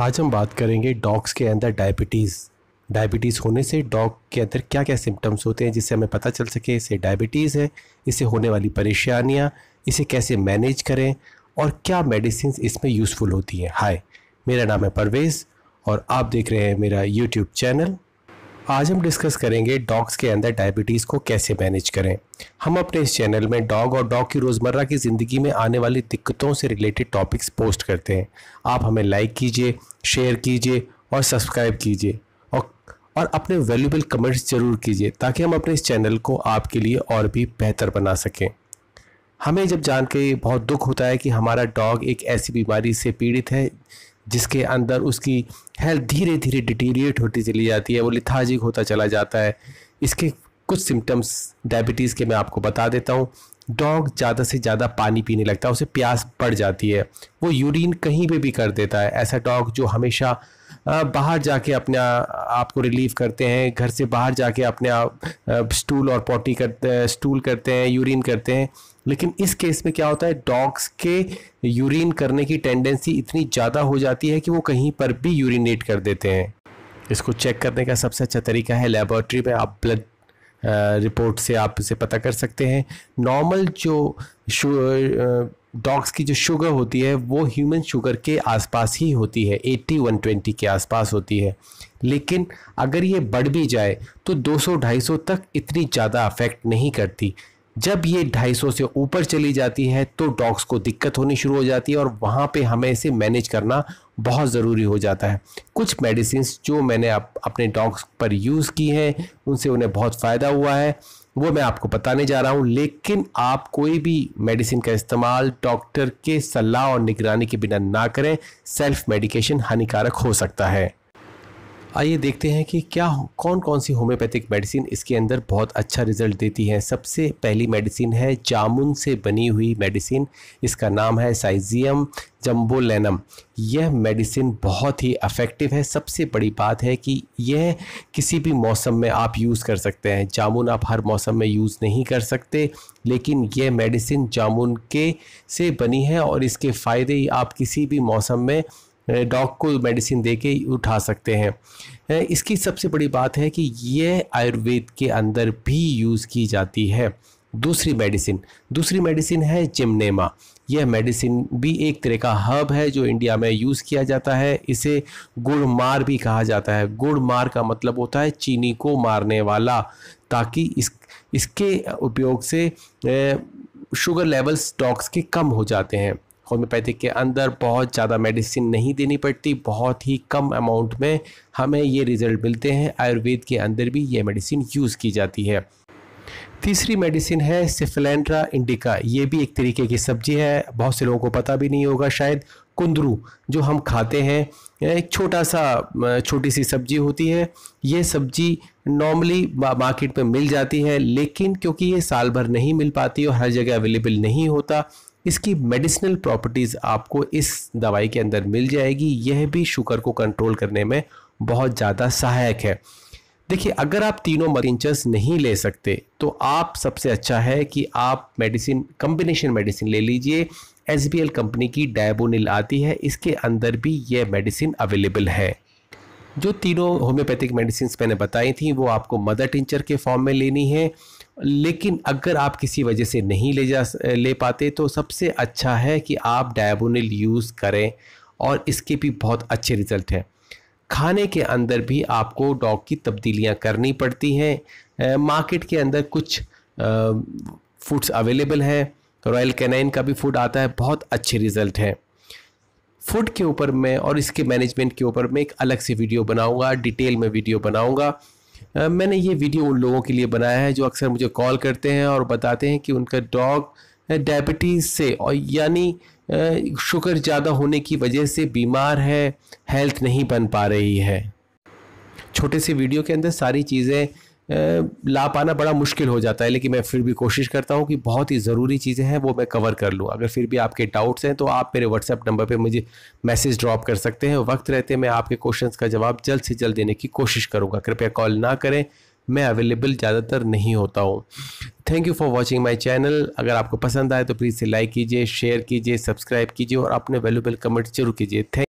आज हम बात करेंगे डॉग्स के अंदर डायबिटीज़ डायबिटीज़ होने से डॉग के अंदर क्या क्या सिम्टम्स होते हैं जिससे हमें पता चल सके इसे डायबिटीज़ है इसे होने वाली परेशानियाँ इसे कैसे मैनेज करें और क्या मेडिसिन इसमें यूज़फुल होती हैं हाय मेरा नाम है परवेज़ और आप देख रहे हैं मेरा यूट्यूब चैनल आज हम डिस्कस करेंगे डॉग्स के अंदर डायबिटीज़ को कैसे मैनेज करें हम अपने इस चैनल में डॉग और डॉग की रोज़मर्रा की ज़िंदगी में आने वाली दिक्कतों से रिलेटेड टॉपिक्स पोस्ट करते हैं आप हमें लाइक कीजिए शेयर कीजिए और सब्सक्राइब कीजिए और और अपने वैल्यूबल कमेंट्स ज़रूर कीजिए ताकि हम अपने इस चैनल को आपके लिए और भी बेहतर बना सकें हमें जब जान के बहुत दुख होता है कि हमारा डॉग एक ऐसी बीमारी से पीड़ित है जिसके अंदर उसकी हेल्थ धीरे धीरे डिटीरिएट होती चली जाती है वो लिथाजिक होता चला जाता है इसके कुछ सिम्टम्स डायबिटीज़ के मैं आपको बता देता हूँ डॉग ज़्यादा से ज़्यादा पानी पीने लगता है उसे प्यास बढ़ जाती है वो यूरिन कहीं पे भी कर देता है ऐसा डॉग जो हमेशा बाहर जाके अपने आप को रिलीव करते हैं घर से बाहर जाके अपने आप स्टूल और पॉटी करते स्टूल करते हैं यूरिन करते हैं लेकिन इस केस में क्या होता है डॉग्स के यूरिन करने की टेंडेंसी इतनी ज़्यादा हो जाती है कि वो कहीं पर भी यूरिनेट कर देते हैं इसको चेक करने का सबसे अच्छा तरीका है लेबॉर्ट्री में आप ब्लड रिपोर्ट से आप इसे पता कर सकते हैं नॉर्मल जो डॉग्स की जो शुगर होती है वो ह्यूमन शुगर के आसपास ही होती है 80 120 के आसपास होती है लेकिन अगर ये बढ़ भी जाए तो 200 250 तक इतनी ज़्यादा अफेक्ट नहीं करती जब ये 250 से ऊपर चली जाती है तो डॉग्स को दिक्कत होनी शुरू हो जाती है और वहाँ पे हमें इसे मैनेज करना बहुत ज़रूरी हो जाता है कुछ मेडिसिन जो मैंने अप, अपने डॉग्स पर यूज़ की हैं उनसे उन्हें बहुत फ़ायदा हुआ है वो मैं आपको बताने जा रहा हूँ लेकिन आप कोई भी मेडिसिन का इस्तेमाल डॉक्टर के सलाह और निगरानी के बिना ना करें सेल्फ मेडिकेशन हानिकारक हो सकता है आइए देखते हैं कि क्या कौन कौन सी होम्योपैथिक मेडिसिन इसके अंदर बहुत अच्छा रिजल्ट देती है सबसे पहली मेडिसिन है जामुन से बनी हुई मेडिसिन इसका नाम है साइजियम जम्बोलेनम यह मेडिसिन बहुत ही अफेक्टिव है सबसे बड़ी बात है कि यह किसी भी मौसम में आप यूज़ कर सकते हैं जामुन आप हर मौसम में यूज़ नहीं कर सकते लेकिन यह मेडिसिन जामुन के से बनी है और इसके फ़ायदे आप किसी भी मौसम में डॉग को मेडिसिन दे के उठा सकते हैं इसकी सबसे बड़ी बात है कि ये आयुर्वेद के अंदर भी यूज़ की जाती है दूसरी मेडिसिन दूसरी मेडिसिन है जिमनेमा यह मेडिसिन भी एक तरह का हर्ब है जो इंडिया में यूज़ किया जाता है इसे गुड़ मार भी कहा जाता है गुड़ मार का मतलब होता है चीनी को मारने वाला ताकि इस इसके उपयोग से शुगर लेवल्स डॉग्स के कम हो जाते हैं होम्योपैथिक के अंदर बहुत ज़्यादा मेडिसिन नहीं देनी पड़ती बहुत ही कम अमाउंट में हमें ये रिज़ल्ट मिलते हैं आयुर्वेद के अंदर भी ये मेडिसिन यूज़ की जाती है तीसरी मेडिसिन है सिफिलेंड्रा इंडिका ये भी एक तरीके की सब्जी है बहुत से लोगों को पता भी नहीं होगा शायद कुंदरू जो हम खाते हैं एक छोटा सा छोटी सी सब्जी होती है ये सब्जी नॉर्मली मार्केट में मिल जाती है लेकिन क्योंकि ये साल भर नहीं मिल पाती और हर जगह अवेलेबल नहीं होता इसकी मेडिसिनल प्रॉपर्टीज़ आपको इस दवाई के अंदर मिल जाएगी यह भी शुगर को कंट्रोल करने में बहुत ज़्यादा सहायक है देखिए अगर आप तीनों मरीचर्स नहीं ले सकते तो आप सबसे अच्छा है कि आप मेडिसिन कम्बिनेशन मेडिसिन ले लीजिए एस कंपनी की डायबोनिल आती है इसके अंदर भी यह मेडिसिन अवेलेबल है जो तीनों होम्योपैथिक मेडिसिन मैंने बताई थी वो आपको मदर टिंचर के फॉर्म में लेनी है लेकिन अगर आप किसी वजह से नहीं ले जा ले पाते तो सबसे अच्छा है कि आप डायबोनिल यूज़ करें और इसके भी बहुत अच्छे रिज़ल्ट हैं खाने के अंदर भी आपको डॉग की तब्दीलियाँ करनी पड़ती हैं मार्केट के अंदर कुछ फूड्स अवेलेबल हैं रॉयल कैनाइन का भी फूड आता है बहुत अच्छे रिज़ल्ट हैं फूड के ऊपर मैं और इसके मैनेजमेंट के ऊपर मैं एक अलग से वीडियो बनाऊंगा डिटेल में वीडियो बनाऊंगा मैंने ये वीडियो उन लोगों के लिए बनाया है जो अक्सर मुझे कॉल करते हैं और बताते हैं कि उनका डॉग डायबिटीज़ से और यानी शुगर ज़्यादा होने की वजह से बीमार है हेल्थ नहीं बन पा रही है छोटे से वीडियो के अंदर सारी चीज़ें ला पाना बड़ा मुश्किल हो जाता है लेकिन मैं फिर भी कोशिश करता हूँ कि बहुत ही ज़रूरी चीज़ें हैं वो मैं कवर कर लूँ अगर फिर भी आपके डाउट्स हैं तो आप मेरे व्हाट्सएप नंबर पे मुझे मैसेज ड्रॉप कर सकते हैं वक्त रहते मैं आपके क्वेश्चंस का जवाब जल्द से जल्द देने की कोशिश करूँगा कृपया कॉल ना करें मैं अवेलेबल ज़्यादातर नहीं होता हूँ thank you for watching my channel अगर आपको पसंद आए तो प्लीज़ से लाइक कीजिए शेयर कीजिए सब्सक्राइब कीजिए और अपने वैल्यूबल कमेंट जरूर कीजिए थैंक